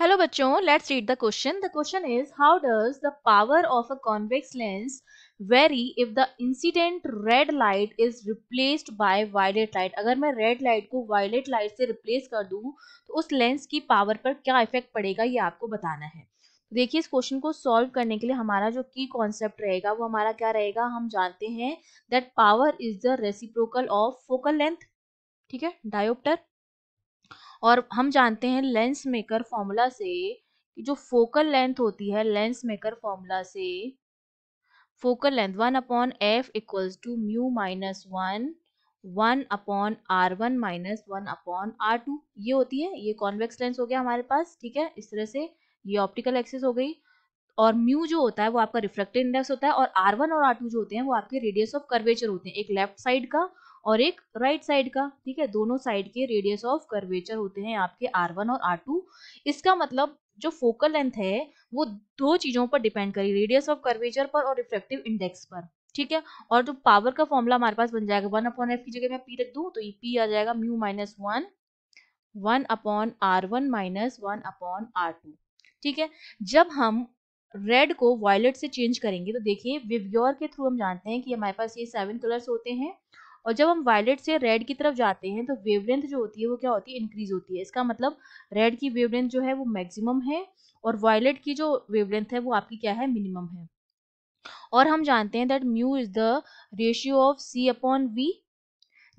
hello बच्चों let's read the question the question is how does the power of a convex lens vary if the incident red light is replaced by violet light अगर मैं red light को violet light से replace कर दू तो उस lens की power पर क्या इफेक्ट पड़ेगा ये आपको बताना है तो देखिए इस क्वेश्चन को सॉल्व करने के लिए हमारा जो की कॉन्सेप्ट रहेगा वो हमारा क्या रहेगा हम जानते हैं that power is the reciprocal of focal length ठीक है डायोप्टर और हम जानते हैं लेंस मेकर फॉर्मूला से कि जो फोकल लेंथ होती है लेंस मेकर फॉर्मूला से focal length one upon F equals to mu minus one one upon R one minus one upon R two ये होती है ये कॉन्वेक्स लेंस हो गया हमारे पास ठीक है इस तरह से ये ऑप्टिकल एक्सिस हो गई और म्यू जो होता है वो आपका रिफ्लेक्टेड इंडेक्स होता है और आर वन और आर टू जो होते हैं वो आपके रेडियस ऑफ कर्वेचर होते हैं एक लेफ्ट साइड का और एक राइट right साइड का ठीक है दोनों साइड के रेडियस ऑफ कर्वेचर होते हैं आपके आर वन और आर टू इसका मतलब जो फोकल लेंथ है वो दो चीजों पर डिपेंड करी रेडियस ऑफ कर्वेचर पर और रिफ्लेक्टिव इंडेक्स पर ठीक है और जो पावर का फॉर्मूला हमारे पास बन जाएगा वन अपॉन एफ की जगह मैं पी रख दू तो ये पी आ जाएगा mu minus one one upon R one minus one upon R two ठीक है जब हम रेड को वायलेट से चेंज करेंगे तो देखिए विवियोर के थ्रू हम जानते हैं कि हमारे पास ये सेवन कलर्स होते हैं और जब हम वायलेट से रेड की तरफ जाते हैं तो वेवलेंथ जो होती है वो क्या होती है इंक्रीज होती है इसका मतलब रेड की वेवलेंथ जो है वो मैक्सिमम है और वायलेट की जो वेवलेंथ है वो आपकी क्या है मिनिमम है और हम जानते हैं that mu is the ratio of C upon V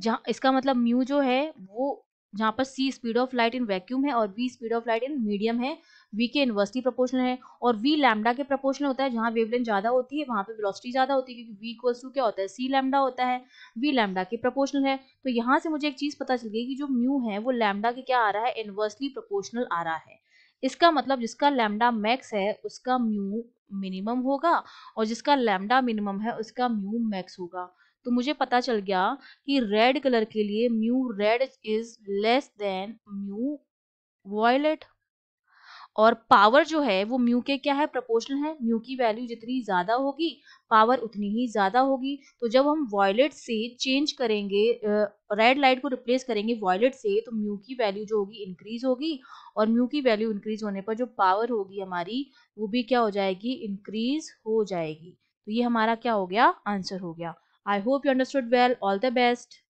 जहाँ इसका मतलब म्यू जो है वो जहाँ पर C speed of light in vacuum है और V speed of light in medium है वी के इनवर्सली प्रोपोर्शनल है और वी लैमडा के प्रोपोर्शनल होता है जहाँ वेवलेंथ ज्यादा होती है वहाँ पे वेलोसिटी ज्यादा होती है क्योंकि वी इक्वल्स टू क्या होता है सी लैमडा होता है वी लैमडा के प्रोपोर्शनल है तो यहाँ से मुझे एक चीज पता चल गई कि जो म्यू है वो लैमडा के क्या आ रहा है इनवर्सली प्रोपोर्शनल आ रहा है इसका मतलब जिसका लैमडा मैक्स है उसका म्यू मिनिमम होगा और जिसका लैमडा मिनिमम है उसका म्यू मैक्स होगा तो मुझे पता चल गया कि रेड कलर के लिए mu red is less than mu violet और पावर जो है वो म्यू के क्या है प्रोपोर्शनल है म्यू की वैल्यू जितनी ज़्यादा होगी पावर उतनी ही ज़्यादा होगी तो जब हम वॉयलेट से चेंज करेंगे रेड लाइट को रिप्लेस करेंगे वॉयलेट से तो म्यू की वैल्यू जो होगी इंक्रीज होगी और म्यू की वैल्यू इंक्रीज होने पर जो पावर होगी हमारी वो भी क्या हो जाएगी इंक्रीज हो जाएगी तो ये हमारा क्या हो गया आंसर हो गया I hope you understood well all the best